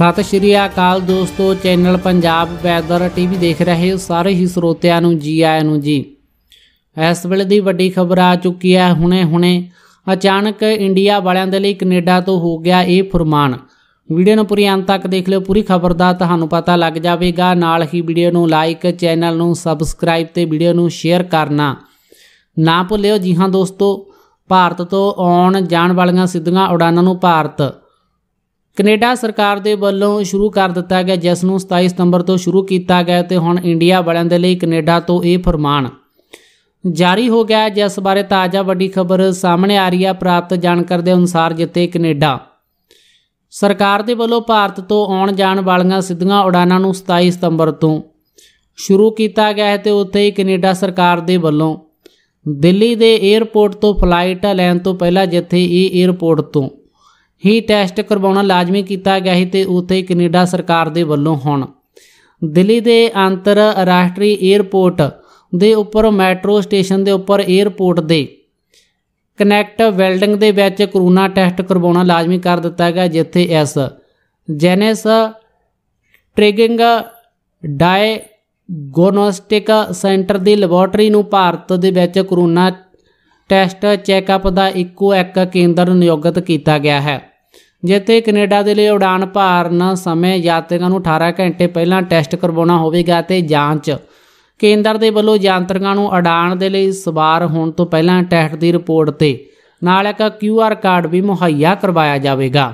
ਸਤਿ ਸ਼੍ਰੀ ਅਕਾਲ ਦੋਸਤੋ channel Punjab weather TV ਦੇਖ ਰਹੇ ਸਾਰੇ ਹੀ ਸਰੋਤਿਆਂ ਨੂੰ ਜੀ ਆਇਆਂ ਨੂੰ ਜੀ ਇਸ ਵੇਲੇ ਦੀ ਵੱਡੀ ਖਬਰ ਆ ਚੁੱਕੀ ਹੈ ਹੁਣੇ-ਹੁਣੇ ਅਚਾਨਕ ਇੰਡੀਆ ਵਾਲਿਆਂ ਦੇ ਲਈ ਕੈਨੇਡਾ ਤੋਂ ਹੋ ਗਿਆ ਇਹ ਫਰਮਾਨ ਵੀਡੀਓ ਨੂੰ ਪੂਰੀ ਅੰਤ ਤੱਕ ਦੇਖ ਲਿਓ ਪੂਰੀ ਖਬਰ ਦਾ ਤੁਹਾਨੂੰ ਪਤਾ ਲੱਗ ਜਾਵੇਗਾ ਨਾਲ ਹੀ ਵੀਡੀਓ ਨੂੰ ਲਾਈਕ ਚੈਨਲ ਨੂੰ ਸਬਸਕ੍ਰਾਈਬ ਤੇ ਵੀਡੀਓ ਨੂੰ ਸ਼ੇਅਰ ਕਰਨਾ ਨਾ ਭੁੱਲਿਓ ਜੀ ਹਾਂ ਦੋਸਤੋ ਭਾਰਤ ਤੋਂ ਆਉਣ ਜਾਣ ਵਾਲੀਆਂ ਸਿੱਧੀਆਂ ਉਡਾਨਾਂ ਨੂੰ ਭਾਰਤ ਕੈਨੇਡਾ ਸਰਕਾਰ ਦੇ ਵੱਲੋਂ ਸ਼ੁਰੂ ਕਰ ਦਿੱਤਾ ਗਿਆ ਜਿਸ ਨੂੰ 27 ਸਤੰਬਰ ਤੋਂ ਸ਼ੁਰੂ ਕੀਤਾ ਗਿਆ ਤੇ ਹੁਣ ਇੰਡੀਆ ਵਾਲਿਆਂ ਦੇ ਲਈ ਕੈਨੇਡਾ ਤੋਂ ਇਹ ਫਰਮਾਨ ਜਾਰੀ ਹੋ ਗਿਆ ਜਿਸ ਬਾਰੇ ਤਾਜ਼ਾ ਵੱਡੀ ਖਬਰ ਸਾਹਮਣੇ ਆ ਰਹੀ ਹੈ ਪ੍ਰਾਪਤ ਜਾਣਕਾਰੀ ਦੇ ਅਨੁਸਾਰ ਜਿੱਤੇ ਕੈਨੇਡਾ ਸਰਕਾਰ ਦੇ ਵੱਲੋਂ ਭਾਰਤ ਤੋਂ ਆਉਣ ਜਾਣ ਵਾਲੀਆਂ ਸਿੱਧੀਆਂ ਉਡਾਨਾਂ ਨੂੰ 27 ਸਤੰਬਰ ਤੋਂ ਸ਼ੁਰੂ ਕੀਤਾ ਗਿਆ ਹੈ ਤੇ ਉੱਥੇ ਹੀ ਕੈਨੇਡਾ ਸਰਕਾਰ ਦੇ ਵੱਲੋਂ ਦਿੱਲੀ ਦੇ 에ਅਰਪੋਰਟ ਤੋਂ ਫਲਾਈਟ ਲੈਣ ਤੋਂ ਪਹਿਲਾਂ ਜਿੱਥੇ ਇਹ 에ਅਰਪੋਰਟ ਤੋਂ ਹੀ ਟੈਸਟ ਕਰਵਾਉਣਾ ਲਾਜ਼ਮੀ ਕੀਤਾ ਗਿਆ ਹੈ ਤੇ ਉਥੇ ਕੈਨੇਡਾ ਸਰਕਾਰ ਦੇ ਵੱਲੋਂ ਹੁਣ ਦਿੱਲੀ ਦੇ ਅੰਤਰਰਾਸ਼ਟਰੀ 에어ਪੋਰਟ 에ਅਰਪੋਰਟ ਦੇ ਉੱਪਰ ਮੈਟਰੋ ਸਟੇਸ਼ਨ ਦੇ ਉੱਪਰ 에ਅਰਪੋਰਟ ਦੇ ਕਨੈਕਟ ਵੈਲਡਿੰਗ ਦੇ ਵਿੱਚ ਕਰੋਨਾ ਟੈਸਟ ਕਰਵਾਉਣਾ ਲਾਜ਼ਮੀ ਕਰ ਦਿੱਤਾ ਗਿਆ ਜਿੱਥੇ ਇਸ ਜੈਨਸ ਟ੍ਰਿਗਿੰਗ ਡਾਇਗਨੋਸਟਿਕ ਸੈਂਟਰ ਦੀ ਲੈਬੋਰਟਰੀ ਨੂੰ ਭਾਰਤ ਦੇ ਵਿੱਚ ਕਰੋਨਾ ਟੈਸਟ ਚੈੱਕਅਪ ਦਾ ਇੱਕੋ ਇੱਕ ਕੇਂਦਰ ਨਿਯੁਕਤ ਕੀਤਾ ਗਿਆ ਹੈ ਜਿੱਥੇ ਕੈਨੇਡਾ ਦੇ ਲਈ ਉਡਾਨ ਭਰਨ ਸਮੇਂ ਯਾਤਰੀਆਂ ਨੂੰ 18 ਘੰਟੇ ਪਹਿਲਾਂ ਟੈਸਟ ਕਰਵਾਉਣਾ ਹੋਵੇਗਾ ਤੇ ਜਾਂਚ ਕੇਂਦਰ ਦੇ ਵੱਲੋਂ ਯਾਤਰੀਆਂ ਨੂੰ ਉਡਾਨ ਦੇ ਲਈ ਸਵਾਰ ਹੋਣ ਤੋਂ ਪਹਿਲਾਂ ਟੈਸਟ ਦੀ ਰਿਪੋਰਟ ਤੇ ਨਾਲ ਇੱਕ QR ਕਾਰਡ ਵੀ ਮੁਹੱਈਆ ਕਰਵਾਇਆ ਜਾਵੇਗਾ